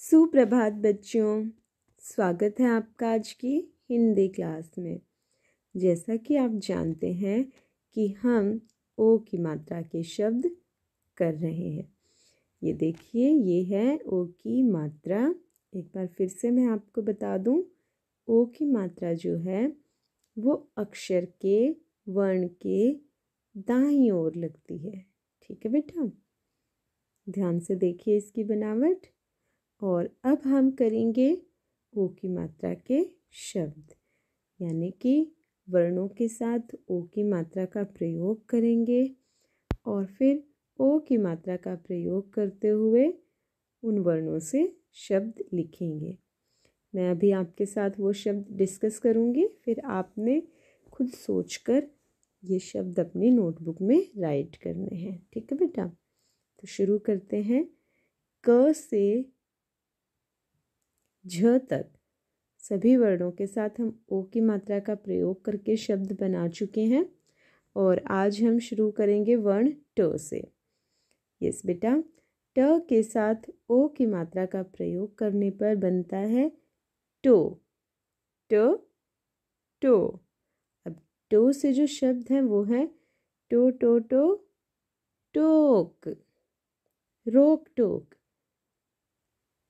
सुप्रभात बच्चों स्वागत है आपका आज की हिंदी क्लास में जैसा कि आप जानते हैं कि हम ओ की मात्रा के शब्द कर रहे हैं ये देखिए ये है ओ की मात्रा एक बार फिर से मैं आपको बता दूं ओ की मात्रा जो है वो अक्षर के वर्ण के दाईं ओर लगती है ठीक है बेटा ध्यान से देखिए इसकी बनावट और अब हम करेंगे ओ की मात्रा के शब्द यानी कि वर्णों के साथ ओ की मात्रा का प्रयोग करेंगे और फिर ओ की मात्रा का प्रयोग करते हुए उन वर्णों से शब्द लिखेंगे मैं अभी आपके साथ वो शब्द डिस्कस करूँगी फिर आपने खुद सोचकर ये शब्द अपनी नोटबुक में राइट करने हैं ठीक है बेटा तो शुरू करते हैं क से झ तक सभी वर्णों के साथ हम ओ की मात्रा का प्रयोग करके शब्द बना चुके हैं और आज हम शुरू करेंगे वर्ण ट से यस बेटा ट के साथ ओ की मात्रा का प्रयोग करने पर बनता है टो ट टो अब टो से जो शब्द है वो है टो टो टो टोक रोक टोक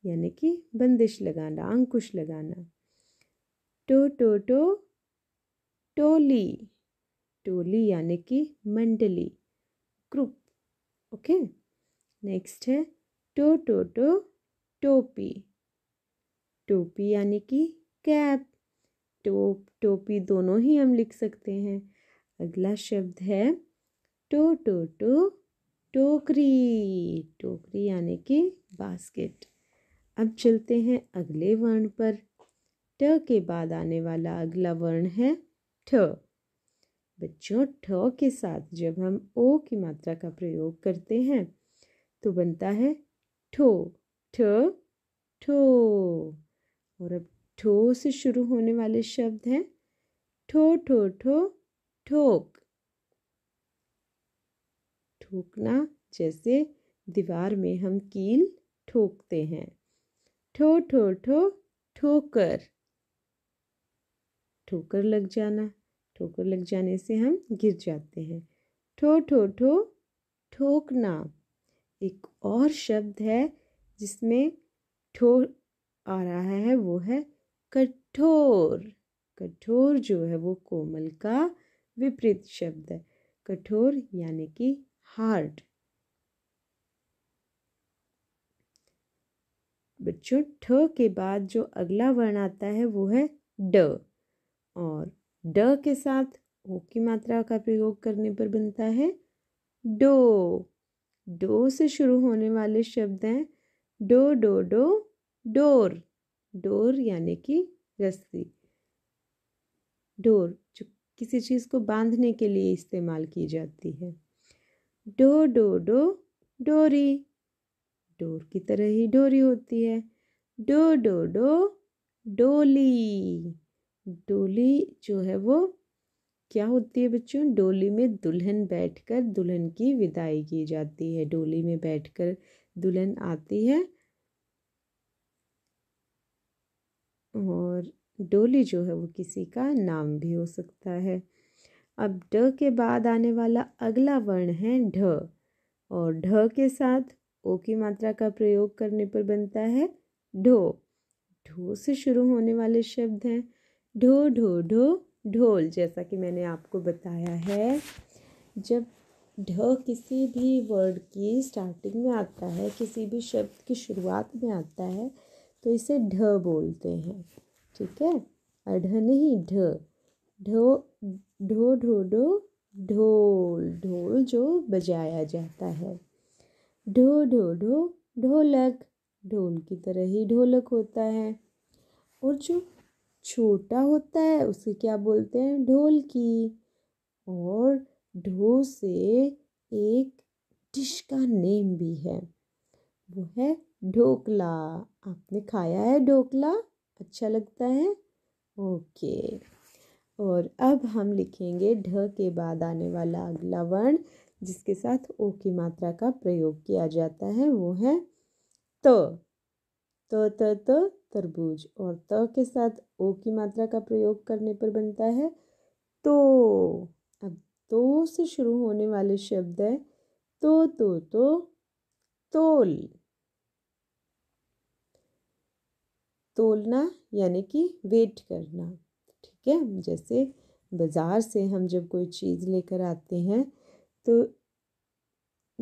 यानी कि बंदिश लगाना अंकुश लगाना टो टो टो टोली टोली यानी कि मंडली ग्रुप ओके नेक्स्ट है टो टो टो टोपी टोपी यानी कि कैप टोप टोपी दोनों ही हम लिख सकते हैं अगला शब्द है टो टो टो टोकरी टोकरी यानी कि बास्केट अब चलते हैं अगले वर्ण पर ट के बाद आने वाला अगला वर्ण है ठ बच्चों ठ के साथ जब हम ओ की मात्रा का प्रयोग करते हैं तो बनता है ठो ठ ठो और अब ठो से शुरू होने वाले शब्द हैं ठो ठो ठो ठोक ठोकना जैसे दीवार में हम कील ठोकते हैं ठो ठो ठो ठोकर ठोकर लग जाना ठोकर लग जाने से हम गिर जाते हैं ठो ठो ठो ठोकना एक और शब्द है जिसमें ठो आ रहा है वो है कठोर कठोर जो है वो कोमल का विपरीत शब्द है कठोर यानी कि हार्ड बच्चों ठ के बाद जो अगला वर्ण आता है वो है ड और ड के साथ ओ की मात्रा का प्रयोग करने पर बनता है डो डो से शुरू होने वाले शब्द हैं डो डो डो डोर डोर यानी कि रस्सी डोर जो किसी चीज़ को बांधने के लिए इस्तेमाल की जाती है डो डो डो डोरी डोर की तरह ही डोरी होती है डो डो डो डोली डोली जो है वो क्या होती है बच्चों डोली में दुल्हन बैठकर दुल्हन की विदाई की जाती है डोली में बैठकर दुल्हन आती है और डोली जो है वो किसी का नाम भी हो सकता है अब ड के बाद आने वाला अगला वर्ण है ढ और ढ के साथ ओ की मात्रा का प्रयोग करने पर बनता है ढो ढो से शुरू होने वाले शब्द हैं ढो ढो ढो ढोल जैसा कि मैंने आपको बताया है जब ढ किसी भी वर्ड की स्टार्टिंग में आता है किसी भी शब्द की शुरुआत में आता है तो इसे ढ बोलते हैं ठीक है अढ़ नहीं ढ ढो ढो ढो ढो ढोल ढोल जो बजाया जाता है ढो ढो ढो ढोलक ढोल की तरह ही ढोलक होता है और जो छोटा होता है उसे क्या बोलते हैं ढोल की और ढो से एक डिश का नेम भी है वो है ढोकला आपने खाया है ढोकला अच्छा लगता है ओके और अब हम लिखेंगे ढ के बाद आने वाला अगला वर्ण जिसके साथ ओ की मात्रा का प्रयोग किया जाता है वो है त तो, त त त तरबूज और त के साथ ओ की मात्रा का प्रयोग करने पर बनता है तो अब तो से शुरू होने वाले शब्द है तो तो तो तोल तोलना यानी कि वेट करना ठीक है जैसे बाज़ार से हम जब कोई चीज़ लेकर आते हैं तो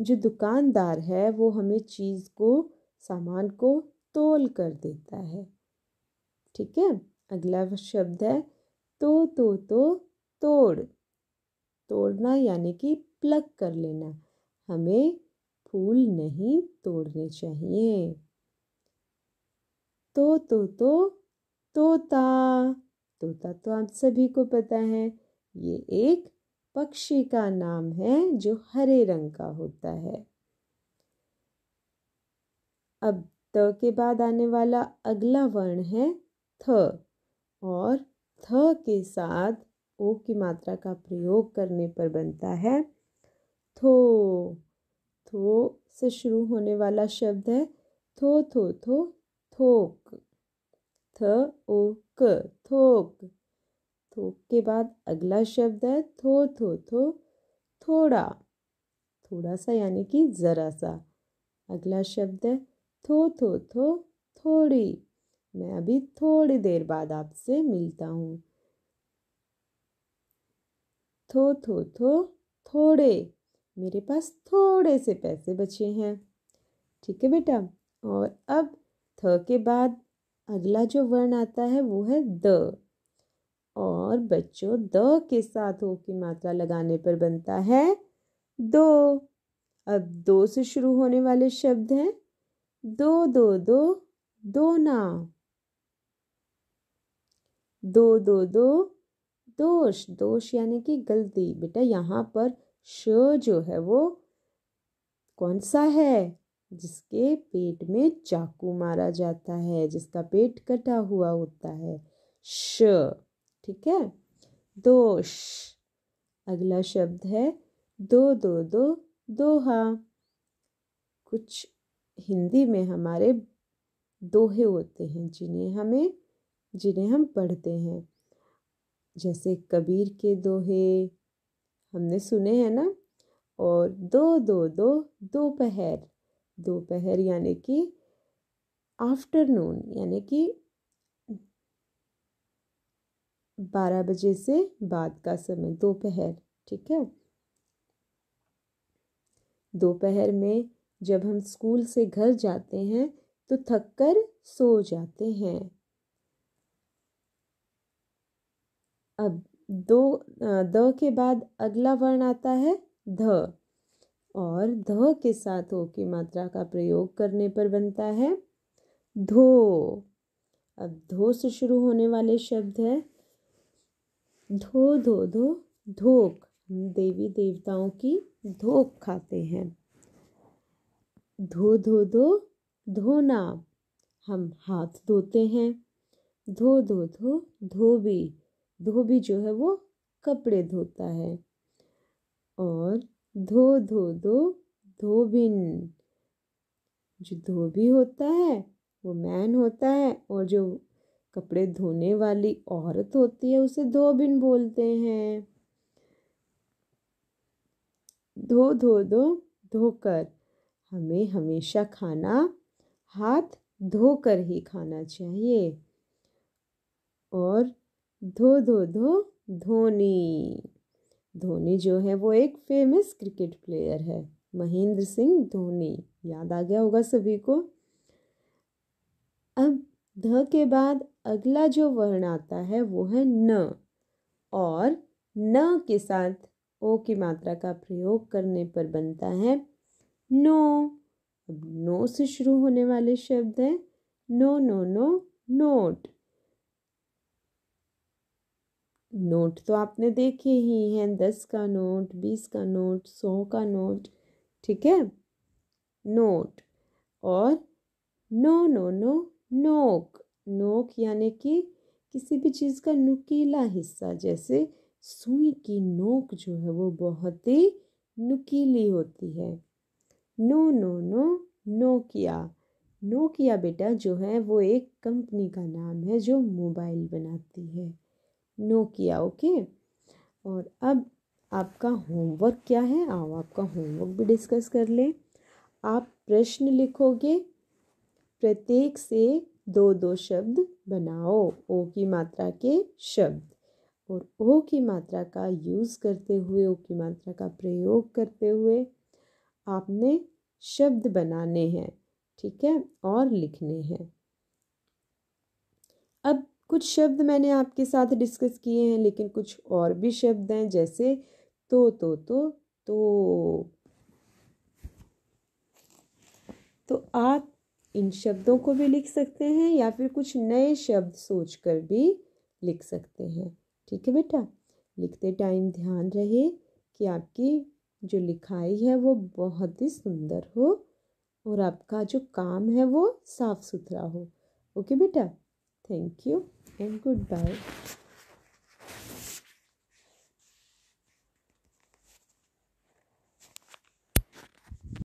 जो दुकानदार है वो हमें चीज़ को सामान को तोल कर देता है ठीक है अगला शब्द है तो तो तो तोड़ तोड़ना यानी कि प्लग कर लेना हमें फूल नहीं तोड़ने चाहिए तो तो तो तोता तोता तो आप सभी को पता है ये एक पक्षी का नाम है जो हरे रंग का होता है अब त के बाद आने वाला अगला वर्ण है थ और थ के साथ ओ की मात्रा का प्रयोग करने पर बनता है थो थो से शुरू होने वाला शब्द है थो थो थो थोक थ ओ क थोक थोक के बाद अगला शब्द है थो थो थो थोड़ा थोड़ा सा यानी कि ज़रा सा अगला शब्द है थो थो थो थोड़ी मैं अभी थोड़ी देर बाद आपसे मिलता हूँ थो थो थो थोड़े मेरे पास थोड़े से पैसे बचे हैं ठीक है बेटा और अब थ के बाद अगला जो वर्ण आता है वो है द और बच्चों द के साथ हो की मात्रा लगाने पर बनता है दो अब दो से शुरू होने वाले शब्द हैं दो दो दो दो ना दो दो दो दोष दोष यानी कि गलती बेटा यहाँ पर श जो है वो कौन सा है जिसके पेट में चाकू मारा जाता है जिसका पेट कटा हुआ होता है श ठीक है दोष अगला शब्द है दो दो दो दोहा कुछ हिंदी में हमारे दोहे होते हैं जिन्हें हमें जिन्हें हम पढ़ते हैं जैसे कबीर के दोहे हमने सुने हैं ना और दो दो दो दोपहर दोपहर यानी कि आफ्टरनून यानी कि बारह बजे से बाद का समय दोपहर ठीक है दोपहर में जब हम स्कूल से घर जाते हैं तो थक कर सो जाते हैं अब दो द के बाद अगला वर्ण आता है ध और ध के साथ ओ की मात्रा का प्रयोग करने पर बनता है धो अब धो से शुरू होने वाले शब्द है धो धो धो धोक हम देवी देवताओं की धोक खाते हैं धो धो धो धोना हम हाथ धोते हैं धो धो धो धोबी धोबी जो है वो कपड़े धोता है और धो धो धो धोबिन जो धोबी होता है वो मैन होता है और जो कपड़े धोने वाली औरत होती है उसे धोबिन बोलते हैं धो धो दो धोकर हमें हमेशा खाना हाथ धोकर ही खाना चाहिए और धो धो धो धोनी धोनी जो है वो एक फेमस क्रिकेट प्लेयर है महेंद्र सिंह धोनी याद आ गया होगा सभी को अब ध के बाद अगला जो वर्ण आता है वो है न और न के साथ ओ की मात्रा का प्रयोग करने पर बनता है नो अब नो से शुरू होने वाले शब्द हैं नो नो नो नोट नोट तो आपने देखे ही हैं दस का नोट बीस का नोट सौ का नोट ठीक है नोट और नो नो नो नोक नोक यानी कि किसी भी चीज़ का नुकीला हिस्सा जैसे सुई की नोक जो है वो बहुत ही नुकीली होती है नो नो नो नोकिया नोकिया बेटा जो है वो एक कंपनी का नाम है जो मोबाइल बनाती है नो किया ओके और अब आपका होमवर्क क्या है आओ आपका होमवर्क भी डिस्कस कर लें आप प्रश्न लिखोगे प्रत्येक से दो दो शब्द बनाओ ओ की मात्रा के शब्द और ओ की मात्रा का यूज़ करते हुए ओ की मात्रा का प्रयोग करते हुए आपने शब्द बनाने हैं ठीक है और लिखने हैं अब कुछ शब्द मैंने आपके साथ डिस्कस किए हैं लेकिन कुछ और भी शब्द हैं जैसे तो तो तो तो तो आप इन शब्दों को भी लिख सकते हैं या फिर कुछ नए शब्द सोचकर भी लिख सकते हैं ठीक है बेटा लिखते टाइम ध्यान रहे कि आपकी जो लिखाई है वो बहुत ही सुंदर हो और आपका जो काम है वो साफ़ सुथरा हो ओके बेटा थैंक यू and goodbye.